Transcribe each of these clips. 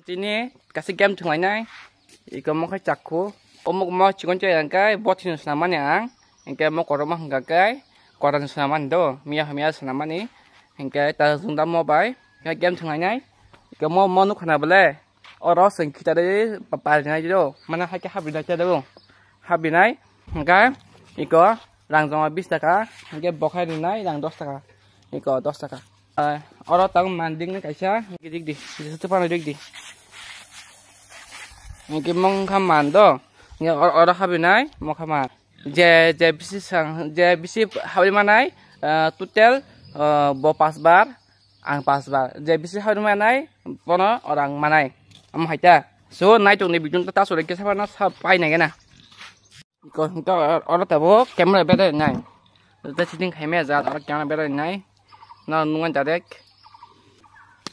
Tini kasih game cuma ini. Ika mau kayak cakku. Omok oh, mau cuman cuy yang kai buat sini senaman yang. Yang kai mau koromah enggak kai. Koran senaman do. Mia mia senaman ni. Yang kai tak sunda mau bay. Ya, kasih game cuma ini. Ika mau mau nuk kena bela, Orang sen kita dari papanya itu. Mana hake habis aja do, Habis nai. Enggak. Ika langsung habis takah. Yang kai bokai nai dos takah. Ika dos takah. Ora tang manding nih kaisa, gidik di, di satu panah gidik di. Mungkin mong kaman do, nggak or orang habis nai, mong kaman. Je je bisi sang, je bisi habis mana nai, tutel, bo pas bar, ang pas bar. Je bisi habis mana nai, pono orang mana nai, am hai ta. So nai tuh nih bijun tetap sudah kita panas sampai nih kena. Kau kau orang tahu, kamera beda nai. Tadi sini kamera jatuh, kamera beda nai. Nah nungan jadek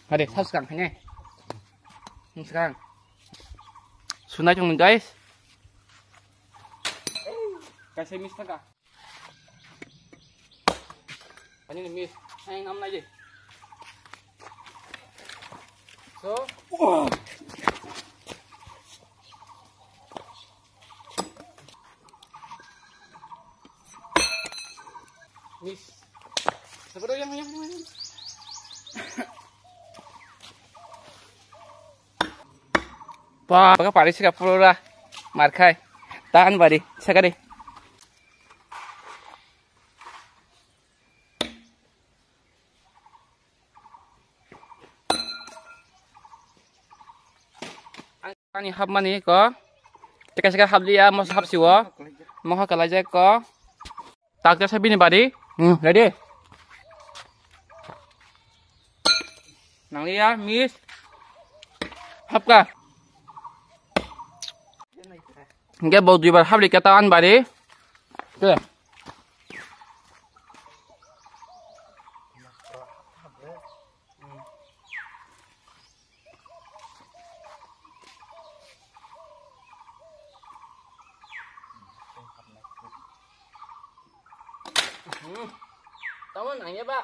ada satu sekarang hanya sekarang sunai cuma guys kasih kak kak, ini mis saya ngam aja so wow. mis Siapa yang yang yang? Wah, wow, pakai sih kapulura. Markai. Tahan bari, sekali. Ani hab mani ko. Teka seka hab dia mau hab siwa. Mau kalajak ko. Tak tersabi nih bari. Hmm, ready. Nang liya, miss. Hap ka. Nggak bau jubar hap di kataan bari. Oke. Tahu ya, pak.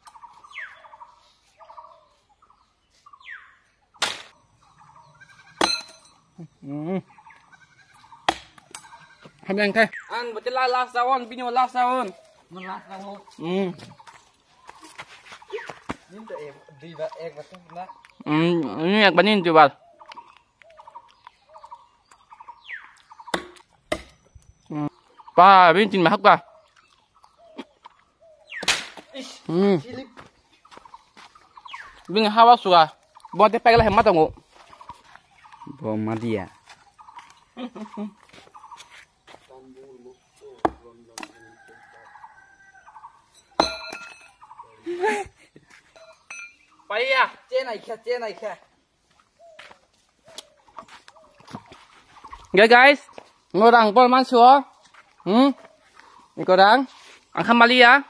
Hmm. Hamyang kai. An betul lah last tahun, bini mau last Hmm. Ini yang ek, di Hmm, coba. Hmm. Pa, bini cint mahuk ba. Hmm. hawa suka. Buat dia pegalah hemat Gomadia. Paya, cena ikha, cena ikha. Okay guys, ngurang pol mansuo. Hmm? Ngorang. Ang kamali ya.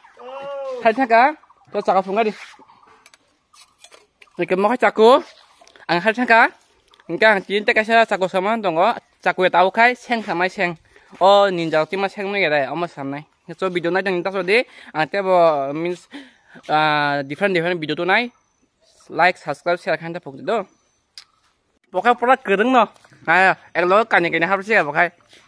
Hai thaka, to cakap funga di. Ngkem mo ka chaku. Ang hai 그러니까 진짜 가셔서 자꾸 서면 동거 자꾸 다 오카이 생 삼아 생. 어 닌자 티마 생능이 돼. 엄마 삼네. 그래서 비디오 나 정도 다소디 아테보 민스 아 디퍼런트 디퍼런트 비디오 나이 like subscribe share 칸다 복도. 보카 보라 그릉노. 아 에글로 간이 그냥 하루씩 해 보카이.